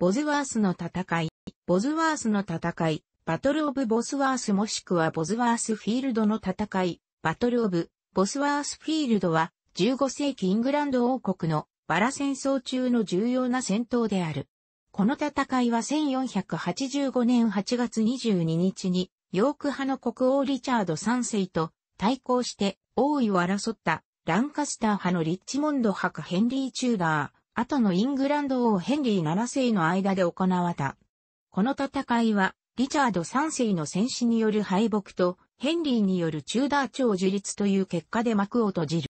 ボズワースの戦い、ボズワースの戦い、バトルオブボスワースもしくはボズワースフィールドの戦い、バトルオブボスワースフィールドは15世紀イングランド王国のバラ戦争中の重要な戦闘である。この戦いは1485年8月22日にヨーク派の国王リチャード3世と対抗して王位を争ったランカスター派のリッチモンド派かヘンリー・チューラー、後のイングランド王ヘンリー7世の間で行われた。この戦いは、リチャード3世の戦死による敗北と、ヘンリーによるチューダー朝樹立という結果で幕を閉じる。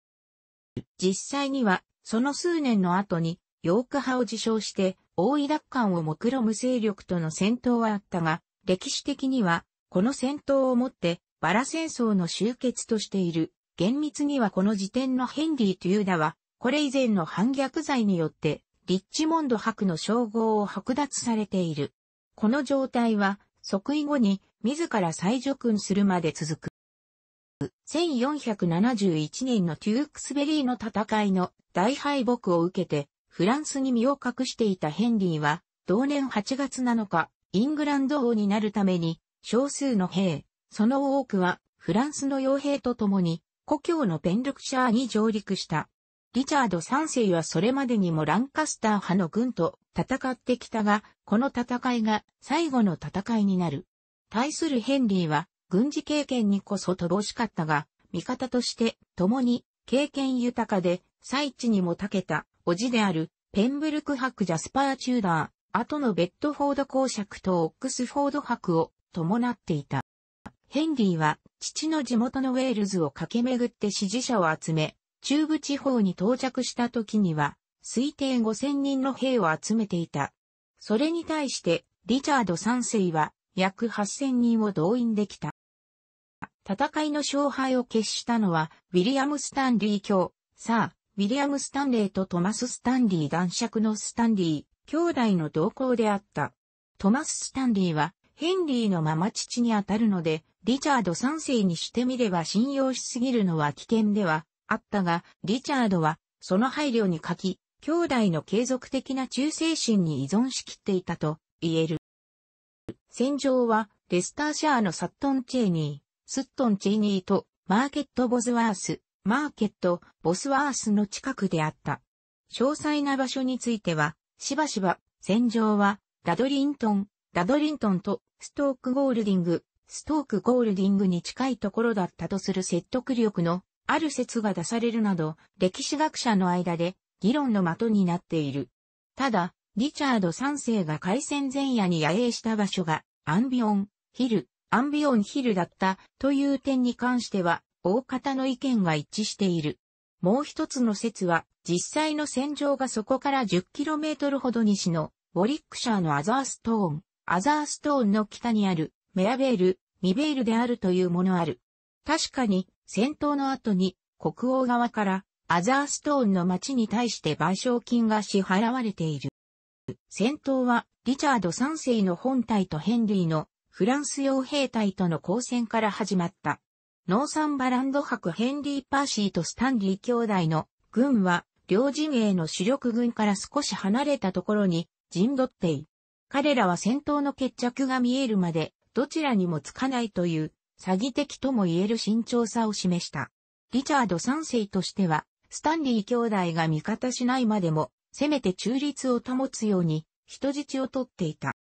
実際には、その数年の後に、ヨーク派を自称して、大井奪還を目論む勢力との戦闘はあったが、歴史的には、この戦闘をもって、バラ戦争の終結としている。厳密にはこの時点のヘンリー・テューダは、これ以前の反逆罪によって、リッチモンド博の称号を剥奪されている。この状態は、即位後に自ら再叙勲するまで続く。1471年のテュークスベリーの戦いの大敗北を受けて、フランスに身を隠していたヘンリーは、同年8月7日、イングランド王になるために、少数の兵、その多くは、フランスの傭兵と共に、故郷のペンルクシャーに上陸した。リチャード三世はそれまでにもランカスター派の軍と戦ってきたが、この戦いが最後の戦いになる。対するヘンリーは、軍事経験にこそ乏しかったが、味方として共に経験豊かで、最地にも長けた、叔父である、ペンブルク伯ジャスパー・チューダー、後のベッドフォード公爵とオックスフォード伯を伴っていた。ヘンリーは、父の地元のウェールズを駆け巡って支持者を集め、中部地方に到着した時には、推定5000人の兵を集めていた。それに対して、リチャード三世は、約8000人を動員できた。戦いの勝敗を決したのは、ウィリアム・スタンリー卿、さあ、ウィリアム・スタンレーとトマス・スタンリー男爵のスタンリー、兄弟の同行であった。トマス・スタンリーは、ヘンリーのまま父にあたるので、リチャード三世にしてみれば信用しすぎるのは危険ではあったが、リチャードは、その配慮に欠き、兄弟の継続的な忠誠心に依存しきっていたと言える。戦場は、レスターシャーのサットン・チェーニー、スットン・チェーニーと、マーケット・ボズワース、マーケット・ボスワースの近くであった。詳細な場所については、しばしば、戦場は、ダドリントン、ダドリントンと、ストーク・ゴールディング、ストーク・ゴールディングに近いところだったとする説得力のある説が出されるなど、歴史学者の間で議論の的になっている。ただ、リチャード3世が開戦前夜に野営した場所がアンビオンヒル、アンビオンヒルだったという点に関しては、大方の意見が一致している。もう一つの説は、実際の戦場がそこから 10km ほど西の、ウォリックシャーのアザーストーン、アザーストーンの北にある、メアベール、ミベールであるというものある。確かに、戦闘の後に国王側からアザーストーンの町に対して賠償金が支払われている。戦闘はリチャード3世の本体とヘンリーのフランス傭兵隊との交戦から始まった。ノーサンバランド博ヘンリー・パーシーとスタンリー兄弟の軍は両陣営の主力軍から少し離れたところに陣取ってい。彼らは戦闘の決着が見えるまでどちらにもつかないという詐欺的とも言える慎重さを示した。リチャード3世としては、スタンリー兄弟が味方しないまでも、せめて中立を保つように、人質を取っていた。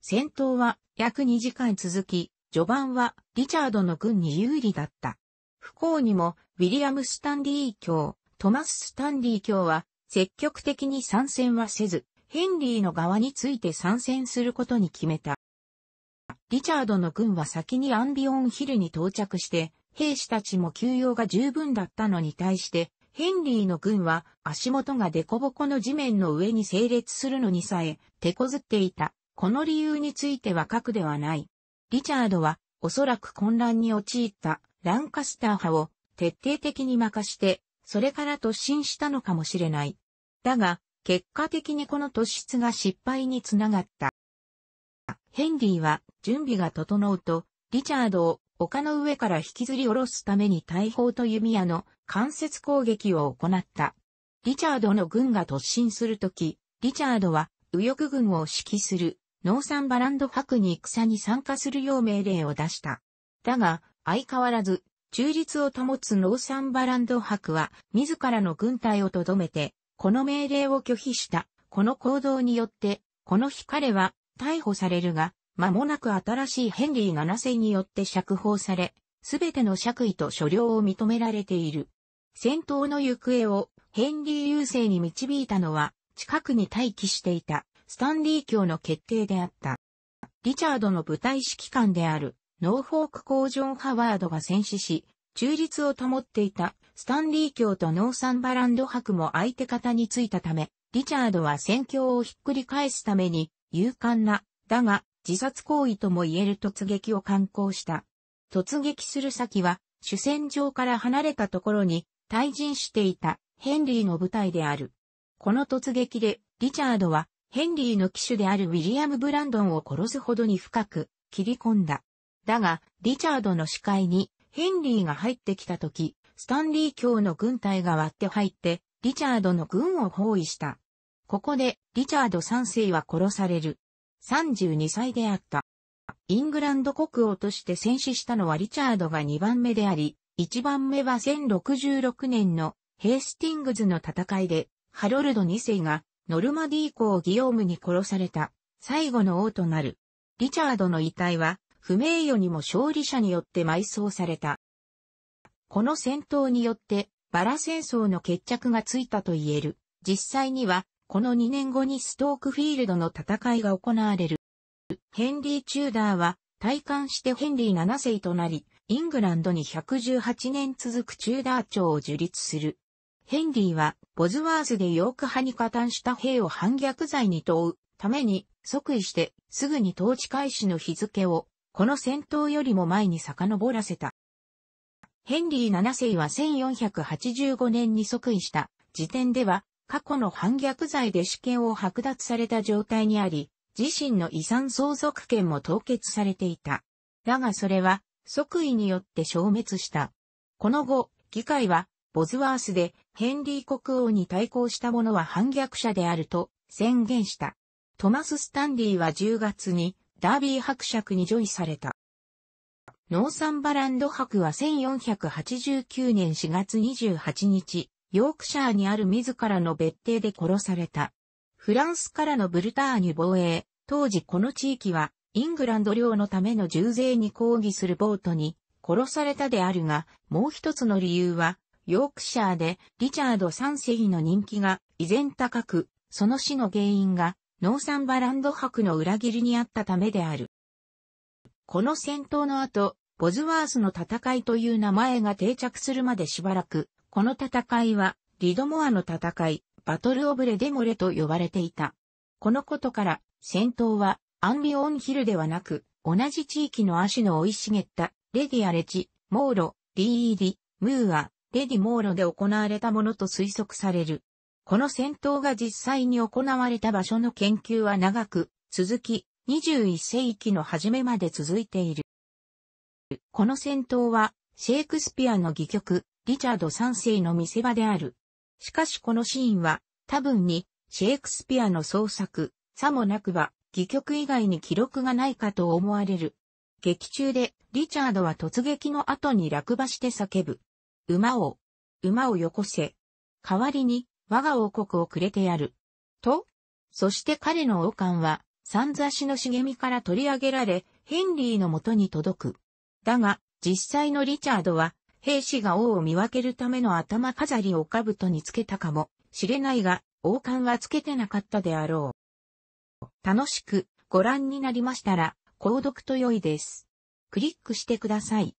戦闘は約2時間続き、序盤はリチャードの軍に有利だった。不幸にも、ウィリアム・スタンリー卿、トマス・スタンリー卿は、積極的に参戦はせず、ヘンリーの側について参戦することに決めた。リチャードの軍は先にアンビオンヒルに到着して、兵士たちも休養が十分だったのに対して、ヘンリーの軍は足元がデコボコの地面の上に整列するのにさえ、手こずっていた。この理由については核ではない。リチャードは、おそらく混乱に陥ったランカスター派を徹底的に任して、それから突進したのかもしれない。だが、結果的にこの突出が失敗につながった。ヘンリーは準備が整うと、リチャードを丘の上から引きずり下ろすために大砲と弓矢の間接攻撃を行った。リチャードの軍が突進するとき、リチャードは右翼軍を指揮するノーサンバランド博に戦に参加するよう命令を出した。だが、相変わらず、中立を保つノーサンバランド博は、自らの軍隊をとどめて、この命令を拒否した。この行動によって、この日彼は、逮捕されるが、間もなく新しいヘンリー7世によって釈放され、すべての爵位と所領を認められている。戦闘の行方をヘンリー優勢に導いたのは、近くに待機していたスタンリー卿の決定であった。リチャードの部隊指揮官であるノーフォーク工場ハワードが戦死し、中立を保っていたスタンリー卿とノーサンバランド博も相手方についたため、リチャードは戦況をひっくり返すために勇敢な、だが、自殺行為とも言える突撃を敢行した。突撃する先は、主戦場から離れたところに、退陣していた、ヘンリーの部隊である。この突撃で、リチャードは、ヘンリーの騎手であるウィリアム・ブランドンを殺すほどに深く、切り込んだ。だが、リチャードの視界に、ヘンリーが入ってきた時、スタンリー教の軍隊が割って入って、リチャードの軍を包囲した。ここでリチャード3世は殺される。32歳であった。イングランド国王として戦死したのはリチャードが2番目であり、1番目は1066年のヘイスティングズの戦いで、ハロルド2世がノルマディー公ギオームに殺された最後の王となる。リチャードの遺体は不名誉にも勝利者によって埋葬された。この戦闘によってバラ戦争の決着がついたと言える。実際にはこの2年後にストークフィールドの戦いが行われる。ヘンリー・チューダーは、退官してヘンリー7世となり、イングランドに118年続くチューダー朝を樹立する。ヘンリーは、ボズワースでヨーク派に加担した兵を反逆罪に問うために、即位して、すぐに統治開始の日付を、この戦闘よりも前に遡らせた。ヘンリー7世は1485年に即位した時点では、過去の反逆罪で主権を剥奪された状態にあり、自身の遺産相続権も凍結されていた。だがそれは即位によって消滅した。この後、議会はボズワースでヘンリー国王に対抗した者は反逆者であると宣言した。トマス・スタンリーは10月にダービー伯爵にョ位された。ノーサンバランド伯は1489年4月28日、ヨークシャーにある自らの別邸で殺された。フランスからのブルターニュ防衛、当時この地域は、イングランド領のための重税に抗議するボートに殺されたであるが、もう一つの理由は、ヨークシャーでリチャード3世の人気が依然高く、その死の原因がノーサンバランド博の裏切りにあったためである。この戦闘の後、ボズワースの戦いという名前が定着するまでしばらく、この戦いは、リドモアの戦い、バトルオブレデモレと呼ばれていた。このことから、戦闘は、アンリオンヒルではなく、同じ地域の足の生い茂った、レディアレチ、モーロ、ディーディ、ムーア、レディモーロで行われたものと推測される。この戦闘が実際に行われた場所の研究は長く、続き、21世紀の初めまで続いている。この戦闘は、シェイクスピアの戯曲、リチャード三世の見せ場である。しかしこのシーンは、多分に、シェイクスピアの創作、さもなくば、戯曲以外に記録がないかと思われる。劇中で、リチャードは突撃の後に落馬して叫ぶ。馬を、馬をよこせ。代わりに、我が王国をくれてやる。と、そして彼の王冠は、三座しの茂みから取り上げられ、ヘンリーの元に届く。だが、実際のリチャードは、兵士が王を見分けるための頭飾りを兜につけたかもしれないが、王冠はつけてなかったであろう。楽しくご覧になりましたら、購読と良いです。クリックしてください。